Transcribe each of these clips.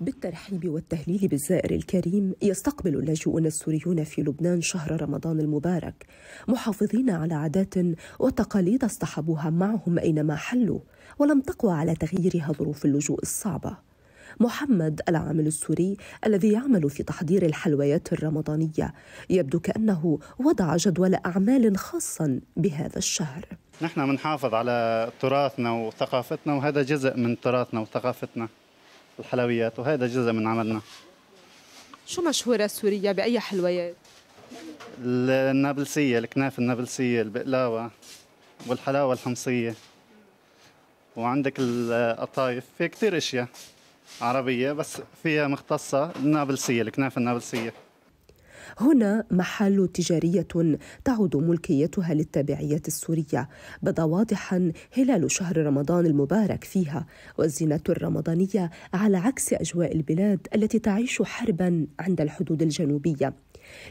بالترحيب والتهليل بالزائر الكريم يستقبل اللاجئون السوريون في لبنان شهر رمضان المبارك محافظين على عادات وتقاليد اصطحبوها معهم اينما حلوا ولم تقوى على تغييرها ظروف اللجوء الصعبه محمد العامل السوري الذي يعمل في تحضير الحلويات الرمضانية يبدو كأنه وضع جدول أعمال خاصا بهذا الشهر نحن بنحافظ على تراثنا وثقافتنا وهذا جزء من تراثنا وثقافتنا الحلويات وهذا جزء من عملنا شو مشهوره سوريا باي حلويات النابلسيه الكنافه النابلسيه البقلاوه والحلاوه الحمصيه وعندك القطايف في كثير اشياء عربيه بس فيها مختصه النابلسيه الكنافه النابلسيه هنا محل تجارية تعود ملكيتها للتابعية السورية بدا واضحا هلال شهر رمضان المبارك فيها والزينة الرمضانية على عكس أجواء البلاد التي تعيش حربا عند الحدود الجنوبية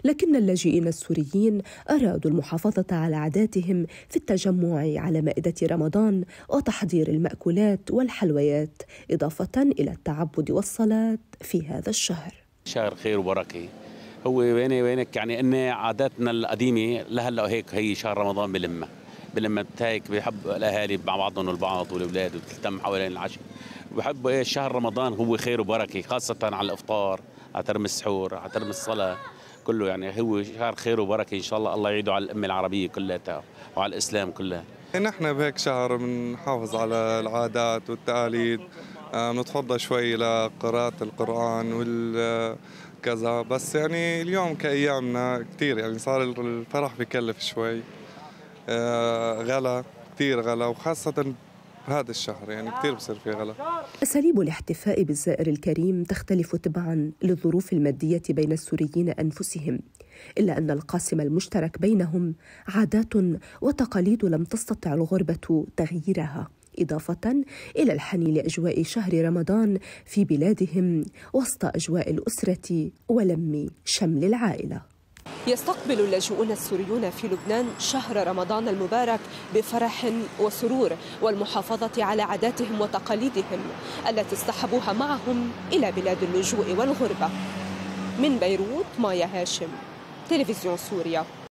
لكن اللاجئين السوريين أرادوا المحافظة على عاداتهم في التجمع على مائدة رمضان وتحضير المأكولات والحلويات إضافة إلى التعبد والصلاة في هذا الشهر شهر خير وبركة هو وين وينك يعني ان عاداتنا القديمه لهلا هيك هي شهر رمضان بلمه بلمة هيك بحب الاهالي مع بعضهم البعض والاولاد وتلتم حوالين العشاء بحب ايه شهر رمضان هو خير وبركه خاصه على الافطار على ترم السحور على ترم الصلاه كله يعني هو شهر خير وبركه ان شاء الله الله يعيده على الامه العربيه كلها وعلى الاسلام كلها نحن بهيك شهر بنحافظ على العادات والتقاليد آه، بنتفضى شوي لقراءة القرآن وال كذا بس يعني اليوم كايامنا كثير يعني صار الفرح بكلف شوي آه، غلا كثير غلا وخاصه هذا الشهر يعني كثير بصير في غلا أساليب الاحتفاء بالزائر الكريم تختلف تبعا للظروف المادية بين السوريين أنفسهم إلا أن القاسم المشترك بينهم عادات وتقاليد لم تستطع الغربة تغييرها إضافة إلى الحني لأجواء شهر رمضان في بلادهم وسط أجواء الأسرة ولم شمل العائلة يستقبل اللاجئون السوريون في لبنان شهر رمضان المبارك بفرح وسرور والمحافظة على عاداتهم وتقاليدهم التي اصطحبوها معهم إلى بلاد اللجوء والغربة من بيروت مايا هاشم تلفزيون سوريا